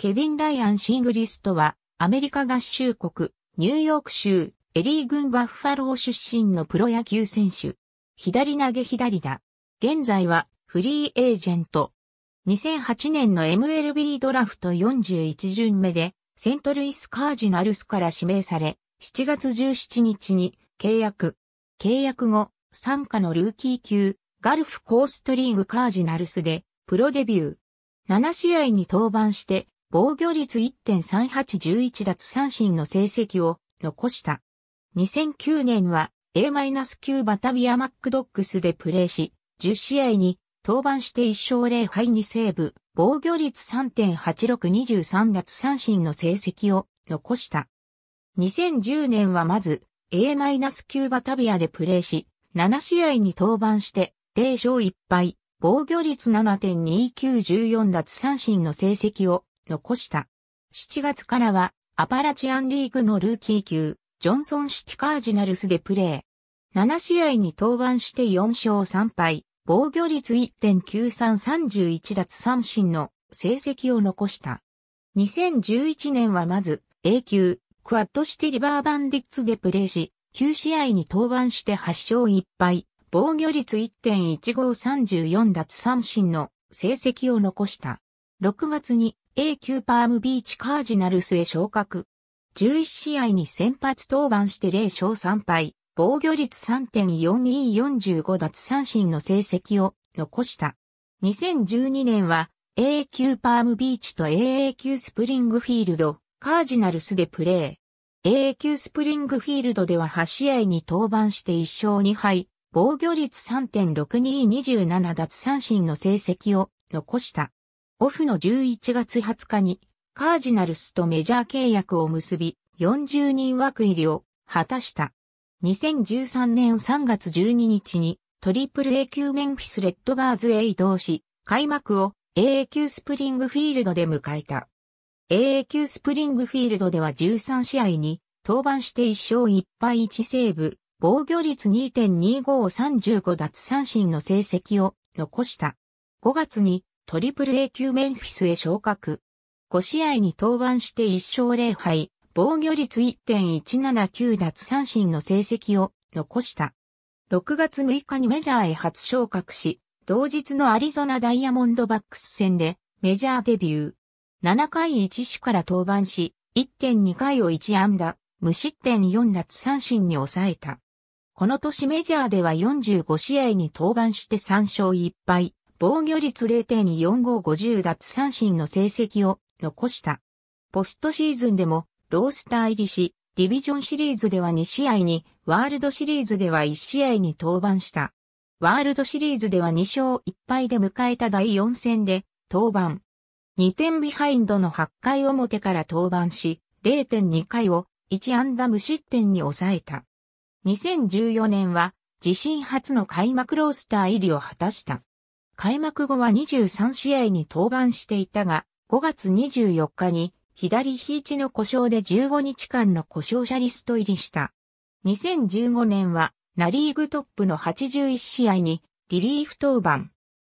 ケビン・ライアン・シングリストは、アメリカ合衆国、ニューヨーク州、エリー郡バッファロー出身のプロ野球選手。左投げ左打。現在は、フリーエージェント。2008年の MLB ドラフト41巡目で、セントルイスカージナルスから指名され、7月17日に契約。契約後、参加のルーキー級、ガルフコーストリーグカージナルスで、プロデビュー。7試合に登板して、防御率1.3811奪三振の成績を残した。2009年は A-9 バタビアマックドックスでプレーし、10試合に登板して1勝0敗2セーブ、防御率3.8623奪三振の成績を残した。2010年はまず A-9 バタビアでプレーし、7試合に登板して0勝1敗、防御率7.2914奪三振の成績を残した。7月からは、アパラチアンリーグのルーキー級、ジョンソンシティカージナルスでプレー。7試合に登板して4勝3敗、防御率1.9331奪三振の成績を残した。2011年はまず A 級クワッドシティリバーバンディッツでプレーし、9試合に登板して8勝1敗、防御率1.1534奪三振の成績を残した。6月に A 級パームビーチカージナルスへ昇格。11試合に先発登板して0勝3敗、防御率3.4245奪三振の成績を残した。2012年は A 級パームビーチと AA 級スプリングフィールド、カージナルスでプレー。AA 級スプリングフィールドでは8試合に登板して1勝2敗、防御率3.6227奪三振の成績を残した。オフの11月20日に、カージナルスとメジャー契約を結び、40人枠入りを果たした。2013年3月12日に、トリプル A 級メンフィスレッドバーズへ移動し、開幕を AA 級スプリングフィールドで迎えた。AA 級スプリングフィールドでは13試合に登板して1勝1敗1セーブ、防御率2.2535奪三振の成績を残した。5月にトリプル A 級メンフィスへ昇格。5試合に登板して1勝0敗、防御率1.179奪三振の成績を残した。6月6日にメジャーへ初昇格し、同日のアリゾナダイヤモンドバックス戦でメジャーデビュー。7回1死から登板し、1.2回を1安打、無失点4奪三振に抑えた。この年メジャーでは45試合に登板して3勝1敗、防御率0.4550奪三振の成績を残した。ポストシーズンでもロースター入りし、ディビジョンシリーズでは2試合に、ワールドシリーズでは1試合に登板した。ワールドシリーズでは2勝1敗で迎えた第4戦で登板。2点ビハインドの8回表から登板し、0.2回を1安打無失点に抑えた。2014年は自身初の開幕ロースター入りを果たした。開幕後は23試合に登板していたが、5月24日に左肘の故障で15日間の故障者リスト入りした。2015年はナリーグトップの81試合にリリーフ登板。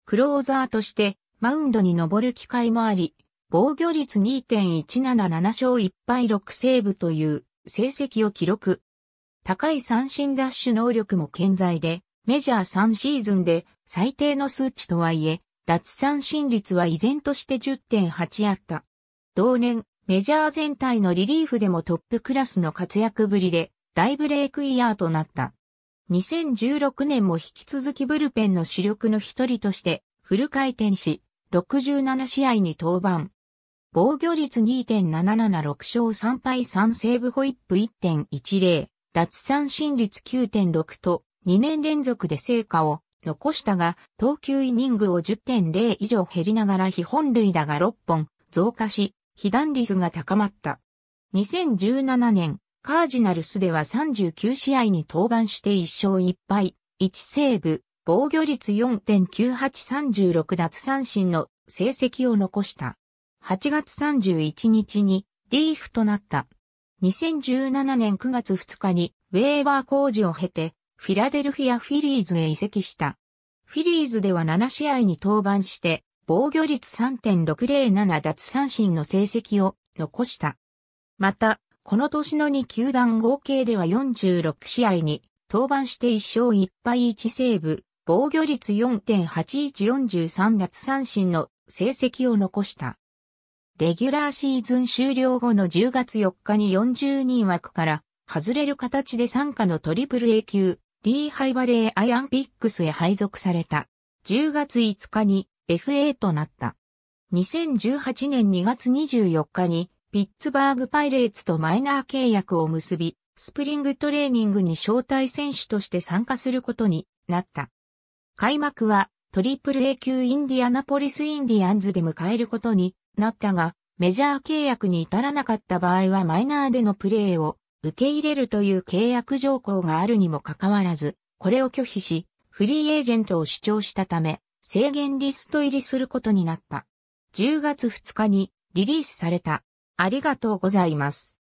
クローザーとしてマウンドに登る機会もあり、防御率2.177勝1敗6セーブという成績を記録。高い三振ダッシュ能力も健在で、メジャー3シーズンで最低の数値とはいえ、脱三振率は依然として10.8あった。同年、メジャー全体のリリーフでもトップクラスの活躍ぶりで、大ブレイクイヤーとなった。2016年も引き続きブルペンの主力の一人として、フル回転し、67試合に登板。防御率2.776勝3敗3セーブホイップ1.10、脱三振率9.6と、2年連続で成果を残したが、投球イニングを10.0以上減りながら非本塁打が6本増加し、被弾率が高まった。2017年、カージナルスでは39試合に登板して1勝1敗、1セーブ、防御率4.9836奪三振の成績を残した。8月31日にリーフとなった。2017年9月2日にウェーバー工事を経てフィラデルフィア・フィリーズへ移籍した。フィリーズでは7試合に登板して、防御率3.607奪三振の成績を残した。また、この年の2球団合計では46試合に登板して1勝1敗1セーブ、防御率4.8143奪三振の成績を残した。レギュラーシーズン終了後の10月4日に40人枠から外れる形で参加のトリプル A 級リーハイバレーアイアンピックスへ配属された。10月5日に FA となった。2018年2月24日にピッツバーグパイレーツとマイナー契約を結び、スプリングトレーニングに招待選手として参加することになった。開幕はトリプル A 級インディアナポリスインディアンズで迎えることになったが、メジャー契約に至らなかった場合はマイナーでのプレーを受け入れるという契約条項があるにもかかわらず、これを拒否し、フリーエージェントを主張したため、制限リスト入りすることになった。10月2日にリリースされた。ありがとうございます。